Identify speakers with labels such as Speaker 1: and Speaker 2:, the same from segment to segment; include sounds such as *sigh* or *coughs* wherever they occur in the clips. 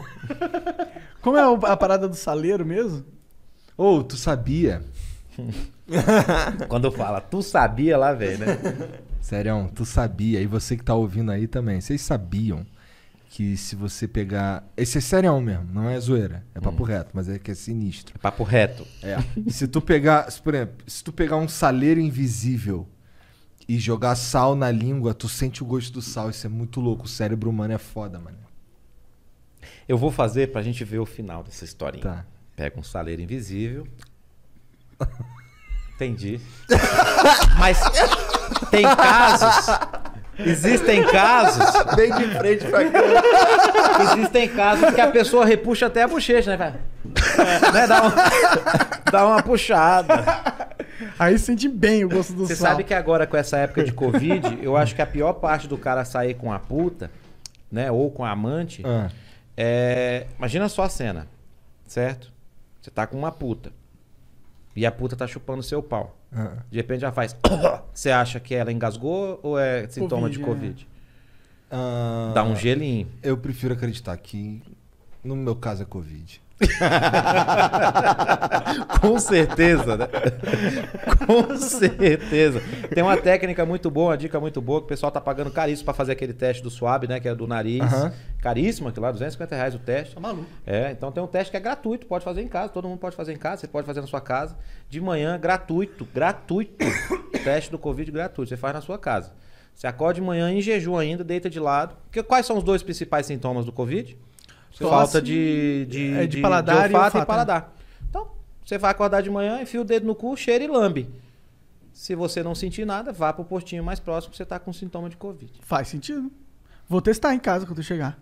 Speaker 1: *laughs* Como é a parada do saleiro mesmo? Ou, oh, tu sabia?
Speaker 2: *laughs* Quando fala, tu sabia lá, velho, né?
Speaker 1: Sério, tu sabia. E você que tá ouvindo aí também. Vocês sabiam que se você pegar. Esse é serião mesmo, não é zoeira. É papo hum. reto, mas é que é sinistro. É papo reto. É. se tu pegar, se, por exemplo, se tu pegar um saleiro invisível e jogar sal na língua, tu sente o gosto do sal. Isso é muito louco. O cérebro humano é foda, mano.
Speaker 2: Eu vou fazer pra gente ver o final dessa historinha. Tá. Pega um saleiro invisível. *laughs* Entendi. Mas tem casos. Existem casos. Bem de frente pra cá. Existem casos que a pessoa repuxa até a bochecha, né? Vai, é. né? Dá, dá uma puxada. Aí sente bem o gosto do Você sal. sabe que agora, com essa época de Covid, eu acho que a pior parte do cara sair com a puta, né? Ou com a amante. Ah. É, imagina só a cena, certo? Você tá com uma puta. E a puta tá chupando seu pau. Ah. De repente já faz. *coughs* Você acha que ela engasgou ou é sintoma COVID, de Covid? É. Dá um
Speaker 1: gelinho. Eu prefiro acreditar que,
Speaker 2: no meu caso, é Covid. *laughs* Com certeza, né? Com certeza. Tem uma técnica muito boa, uma dica muito boa, que o pessoal tá pagando caríssimo para fazer aquele teste do swab, né? Que é do nariz. Uhum. Caríssimo, aquilo lá, 250 reais o teste. Tá maluco. É, então tem um teste que é gratuito, pode fazer em casa, todo mundo pode fazer em casa, você pode fazer na sua casa. De manhã, gratuito, gratuito. *coughs* teste do Covid gratuito, você faz na sua casa. Você acorda de manhã em jejum ainda, deita de lado. Que, quais são os dois principais sintomas do Covid? Falta de, de, é, de, de paladar de olfato e, olfato, e né? é paladar. Né? Então, você vai acordar de manhã, enfia o dedo no cu, cheira e lambe. Se você não sentir nada, vá pro postinho mais próximo que você tá com sintoma de Covid. Faz sentido.
Speaker 3: Vou testar em casa quando eu chegar.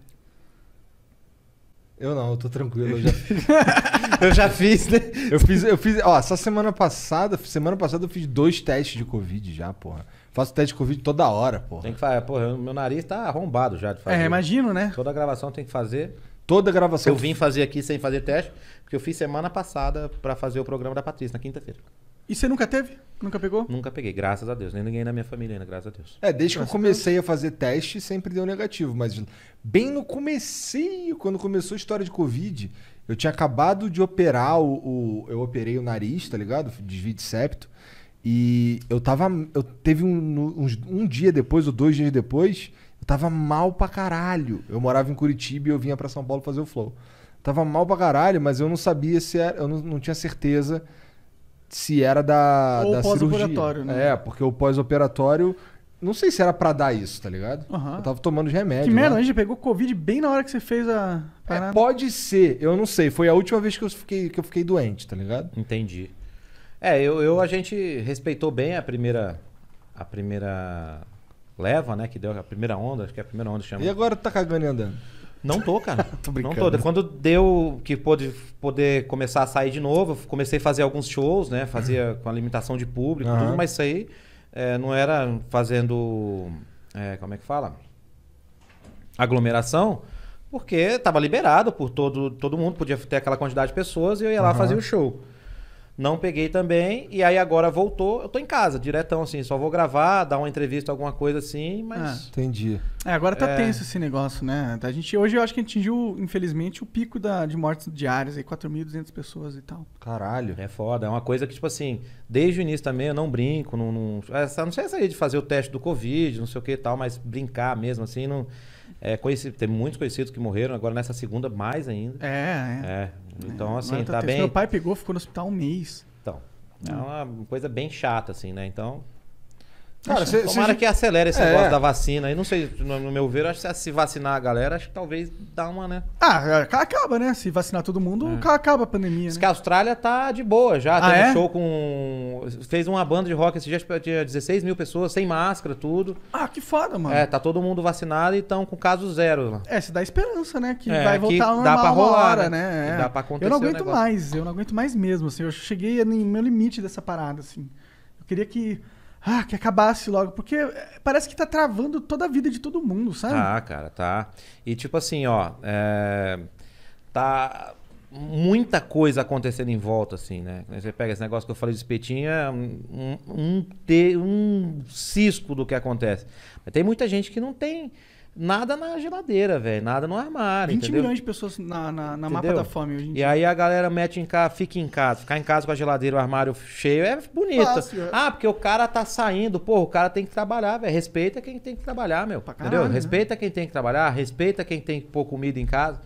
Speaker 1: Eu não, eu tô tranquilo. Eu já, *laughs* *laughs* eu já fiz, né? Eu fiz, eu fiz. Ó, só semana passada, semana passada eu fiz dois testes de Covid já, porra. Faço teste de Covid toda hora,
Speaker 2: porra. Tem que fazer, porra, meu nariz tá arrombado já de fazer. É, imagino, né? Toda gravação tem que fazer. Toda a gravação. Eu vim fazer aqui sem fazer teste, porque eu fiz semana passada para fazer o programa da Patrícia, na quinta-feira. E você nunca teve? Nunca pegou? Nunca peguei, graças a Deus. Nem ninguém na minha família ainda, graças a Deus. É, desde graças
Speaker 1: que eu comecei a, a, fazer teste, sempre deu negativo. Mas bem no comecinho, quando começou a história de Covid, eu tinha acabado de operar o... o eu operei o nariz, tá ligado? Desvio de septo. E eu tava... Eu teve um, um dia depois ou dois dias depois Tava mal pra caralho. Eu morava em Curitiba e eu vinha para São Paulo fazer o flow. Tava mal pra caralho, mas eu não sabia se era. Eu não, não tinha certeza se era da, Ou da pós-operatório, né? É, porque o pós-operatório. Não sei se era pra dar isso, tá ligado? Uhum. Eu tava tomando os remédios. Que merda, né? a
Speaker 3: gente pegou Covid bem na hora que você fez a. É, parada.
Speaker 2: É, pode ser, eu não sei. Foi a última vez que eu fiquei, que eu fiquei doente, tá ligado? Entendi. É, eu, eu a gente respeitou bem a primeira. A primeira leva, né? Que deu a primeira onda, acho que é a primeira onda que chama. E agora tá cagando e andando? Não tô, cara. *laughs* tô brincando. Não tô. Quando deu que pôde poder começar a sair de novo, comecei a fazer alguns shows, né? Fazia uhum. com a limitação de público, uhum. tudo, mas isso aí é, não era fazendo. É, como é que fala? Aglomeração. Porque tava liberado por todo, todo mundo, podia ter aquela quantidade de pessoas e eu ia lá uhum. fazer o show. Não peguei também. E aí agora voltou. Eu tô em casa, diretão, assim. Só vou gravar, dar uma entrevista, alguma coisa assim, mas. Ah, entendi. É, agora tá é... tenso esse
Speaker 3: negócio, né? A gente, hoje eu acho que atingiu, infelizmente, o pico da, de mortes diárias aí, 4.200 pessoas e tal.
Speaker 2: Caralho. É foda. É uma coisa que, tipo assim, desde o início também eu não brinco, não. não, essa, não sei essa é aí de fazer o teste do Covid, não sei o que e tal, mas brincar mesmo, assim, não. É, conheci, tem muitos conhecidos que morreram, agora nessa segunda mais ainda. É, é. é. Então, assim, Mas tá, tá bem. Meu pai
Speaker 3: pegou, ficou no hospital um mês.
Speaker 2: Então, é uma coisa bem chata, assim, né? Então,
Speaker 3: Cara, cê, Tomara cê... que acelere esse é. negócio da
Speaker 2: vacina. E não sei, no meu ver, acho que se vacinar a galera, acho que talvez dá uma, né?
Speaker 3: Ah, é, acaba, né? Se vacinar todo mundo, é. acaba a pandemia. Né? que a Austrália tá de boa já. Ah, teve é? um show
Speaker 2: com. Fez uma banda de rock esse dia, tinha 16 mil pessoas, sem máscara, tudo. Ah, que foda, mano. É, tá todo mundo vacinado e estão com caso zero lá.
Speaker 3: É, se dá esperança, né? Que é, vai voltar que normal dá pra rolar, hora, né? né? Dá pra acontecer. Eu não aguento mais, eu não aguento mais mesmo. Assim, eu cheguei no meu limite dessa parada, assim. Eu queria que ah, que acabasse logo, porque eh, parece que tá travando toda a vida de todo mundo, sabe? Tá,
Speaker 2: cara, tá. E tipo assim, ó, é... tá muita coisa acontecendo em volta, assim, né? Você pega esse negócio que eu falei de espetinho, é um, um, um cisco do que acontece. Mas tem muita gente que não tem nada na geladeira, velho. Nada no armário. 20 entendeu? milhões de pessoas na, na, na mapa da fome hoje em dia. E aí a galera mete em casa, fica em casa. Ficar em casa com a geladeira, o armário cheio é bonito. Fácil, é. Ah, porque o cara tá saindo. Pô, o cara tem que trabalhar, velho. Respeita quem tem que trabalhar, meu. Pra entendeu? Caralho, né? respeita quem tem que trabalhar, respeita quem tem que pôr comida em casa.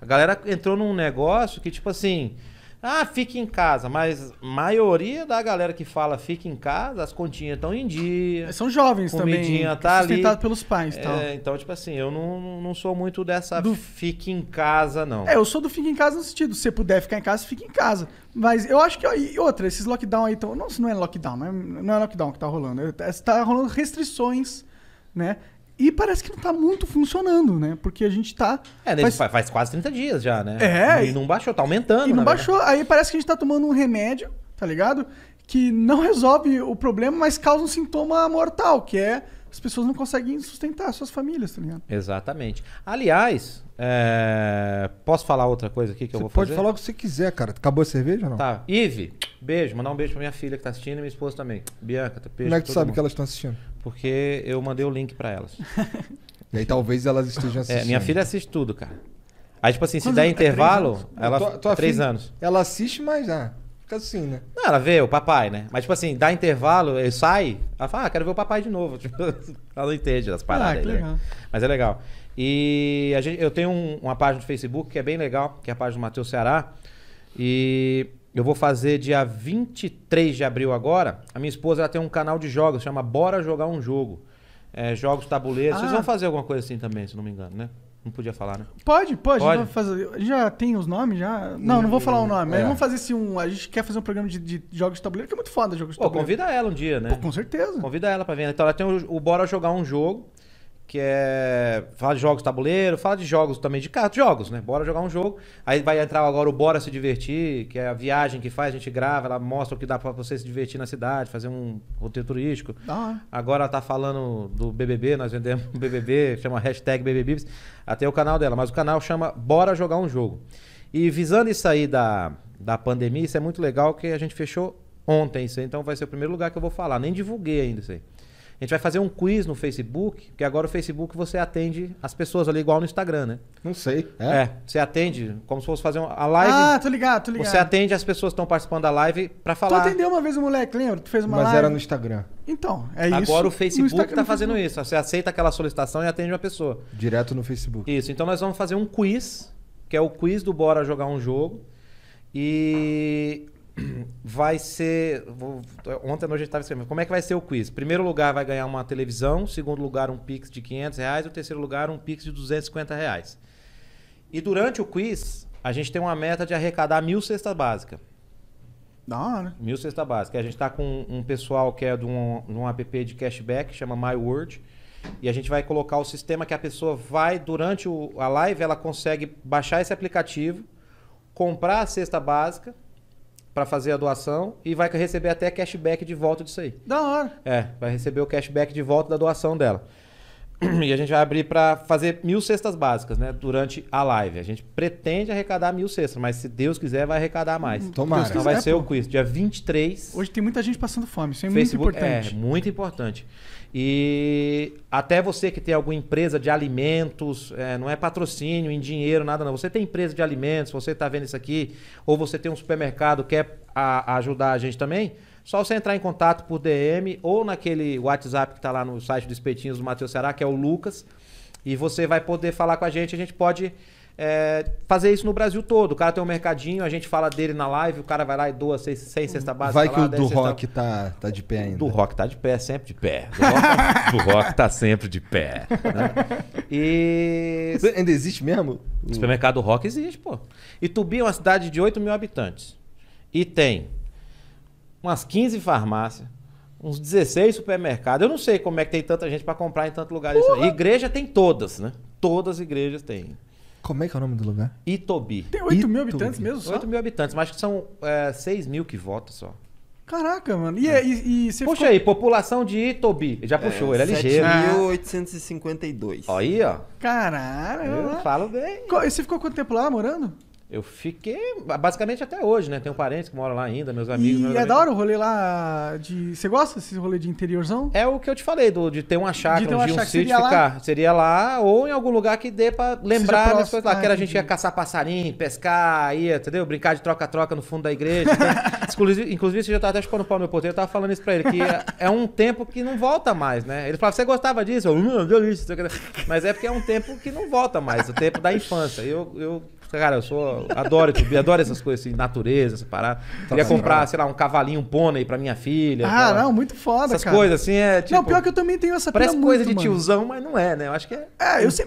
Speaker 2: A galera entrou num negócio que, tipo assim. Ah, fica em casa, mas maioria da galera que fala fica em casa, as continhas estão em dia. É, são jovens comidinha também. Comidinha tá ali. pelos pais, é, tal. É, então, tipo assim, eu não, não sou muito dessa do... fica em casa, não. É, eu sou
Speaker 3: do fica em casa no sentido, se puder ficar em casa, fica em casa. Mas eu acho que. E outra, esses lockdown aí estão. Não, não é lockdown, não é, não é lockdown que tá rolando. Está é, rolando restrições, né? E parece que não tá muito funcionando, né? Porque a gente tá. É, faz...
Speaker 2: faz quase 30 dias já, né? É. E não baixou, tá aumentando. E não baixou.
Speaker 3: Aí parece que a gente tá tomando um remédio, tá ligado? Que não resolve o problema, mas causa um sintoma mortal, que é as pessoas não conseguem sustentar suas famílias, tá ligado?
Speaker 2: Exatamente. Aliás, é... posso falar outra coisa aqui que você eu vou fazer? Pode falar o que você quiser, cara. Acabou a cerveja ou não? Tá. Ive, beijo. Mandar um beijo pra minha filha que tá assistindo e minha esposa também. Bianca, beijo. Como é que tu sabe mundo. que elas estão assistindo? porque eu mandei o link para elas. *laughs* e aí talvez elas estejam assistindo. É, minha filha assiste tudo, cara. Aí, tipo assim, se Quando der é intervalo, é ela. Tua, três filha, anos.
Speaker 1: Ela assiste, mas ah, fica assim, né?
Speaker 2: Não, ela vê o papai, né? Mas, tipo assim, dá intervalo, ele sai, ela fala, ah, quero ver o papai de novo. *laughs* Tipo, ela não entende as ah, paradas. Ah, aí, né? Mas é legal. E a gente, eu tenho um, uma página do Facebook que é bem legal, que é a página do Matheus Ceará. E eu vou fazer dia 23 de abril agora. A minha esposa ela tem um canal de jogos, chama Bora Jogar um Jogo. É, jogos tabuleiros. Ah. Vocês vão fazer alguma coisa assim também, se não me engano, né? Não podia falar, né? Pode, pode. pode.
Speaker 3: Fazer, já tem os nomes, já. Não, não vou falar o hum, nome. Mas é. vamos fazer assim um. A gente quer fazer um programa de, de jogos de tabuleiro, que é muito foda jogos de Pô, tabuleiro. Convida
Speaker 2: ela um dia, né? Pô, com certeza. Convida ela pra vir. Então ela tem o, o Bora Jogar um Jogo que é fala de jogos tabuleiro, fala de jogos também de cartas, jogos, né? Bora jogar um jogo. Aí vai entrar agora o Bora se divertir, que é a viagem que faz, a gente grava, ela mostra o que dá para você se divertir na cidade, fazer um roteiro turístico. Ah. Agora ela tá falando do BBB, nós vendemos um BBB, chama hashtag BBBs, até o canal dela, mas o canal chama Bora jogar um jogo. E visando isso aí da, da pandemia, isso é muito legal que a gente fechou ontem isso aí, então vai ser o primeiro lugar que eu vou falar, nem divulguei ainda isso aí. A gente vai fazer um quiz no Facebook, porque agora o Facebook você atende as pessoas ali, igual no Instagram, né? Não sei. É, é você atende como se fosse fazer uma, live. Ah, tô ligado, tô ligado. Você atende as pessoas que estão participando da live para falar. Tu atendeu
Speaker 3: uma vez o moleque, lembra? Tu fez uma Mas live. era no Instagram. Então, é agora isso. Agora o Facebook tá
Speaker 2: fazendo Facebook. isso. Você aceita aquela solicitação e atende uma pessoa. Direto no Facebook. Isso. Então nós vamos fazer um quiz, que é o quiz do Bora Jogar um Jogo. E vai ser. Vou, ontem à noite a gente estava escrevendo. Como é que vai ser o quiz? Primeiro lugar vai ganhar uma televisão, segundo lugar um Pix de 500 reais, o terceiro lugar um Pix de 250 reais. E durante o quiz, a gente tem uma meta de arrecadar mil cestas básicas. Da hora. Mil cesta básica. A gente está com um pessoal que é de um, de um app de cashback, chama My Word. E a gente vai colocar o sistema que a pessoa vai, durante o, a live, ela consegue baixar esse aplicativo, comprar a cesta básica para fazer a doação e vai receber até cashback de volta disso aí. Da hora. É, vai receber o cashback de volta da doação dela. *clears throat* e a gente vai abrir para fazer mil cestas básicas, né? Durante a live. A gente pretende arrecadar mil cestas, mas se Deus quiser, vai arrecadar mais. Hum, Tomara. Então vai ser o quiz. Dia 23.
Speaker 3: Hoje tem muita gente passando fome, isso é Facebook, muito é, importante. É,
Speaker 2: muito importante. E até você que tem alguma empresa de alimentos, é, não é patrocínio em dinheiro, nada não. Você tem empresa de alimentos, você está vendo isso aqui, ou você tem um supermercado, quer a, ajudar a gente também? Só você entrar em contato por DM ou naquele WhatsApp que está lá no site do Espetinhos do Matheus Ceará, que é o Lucas. E você vai poder falar com a gente. A gente pode é, fazer isso no Brasil todo. O cara tem um mercadinho, a gente fala dele na live, o cara vai lá e doa seis, seis cesta básica. Vai que lá, o do rock
Speaker 1: tá, tá de pé ainda. Do rock tá de pé, sempre de pé. Do rock, tá, *laughs* do rock
Speaker 2: tá sempre de pé. Né? E. Ainda existe mesmo? O supermercado rock existe, pô. Itubi é uma cidade de 8 mil habitantes. E tem umas 15 farmácias, uns 16 supermercados. Eu não sei como é que tem tanta gente para comprar em tanto lugar. Desse Igreja tem todas, né? Todas as igrejas têm.
Speaker 1: Como é que é o nome do lugar?
Speaker 2: Itobi. Tem 8 Itobi. mil habitantes mesmo só? 8 mil habitantes, mas que são é, 6 mil que votam só.
Speaker 3: Caraca, mano. E, é. é
Speaker 2: e, e Puxa ficou... aí, população de Itobi. Já é, puxou, é, ele é ligeiro. 1852. Ah. Aí, ó.
Speaker 3: Caralho. Eu falo bem. E você ficou quanto tempo lá morando?
Speaker 2: Eu fiquei, basicamente até hoje, né? Tenho parentes que moram lá ainda, meus amigos. E meus é amigos. da hora o rolê lá de. Você gosta desse rolê de interiorzão? É o que eu te falei, do, de ter uma chácara, de ter um, um sítio seria ficar. Lá? Seria lá ou em algum lugar que dê pra lembrar das coisas lá. que era a gente ia caçar passarinho, pescar, ia, entendeu? Brincar de troca-troca no fundo da igreja. inclusive, né? *laughs* inclusive, você já tava tá até chupando o pau no meu porteiro, eu tava falando isso pra ele, que é, é, um tempo que não volta mais, né? Ele falava, você gostava disso? Eu, hum, delícia. Mas é porque é um tempo que não volta mais, o tempo da infância. Eu, eu Cara, eu sou. Adoro YouTube, adoro essas coisas assim, natureza, essa parada. Tá Queria comprar, sei lá, um cavalinho, um pônei pra minha filha. Ah, não,
Speaker 3: muito foda, essas cara. Essas coisas assim é tipo. Não, pior que eu também tenho essa Parece coisa de mano. tiozão,
Speaker 2: mas não é, né? Eu acho que é. É, eu sempre.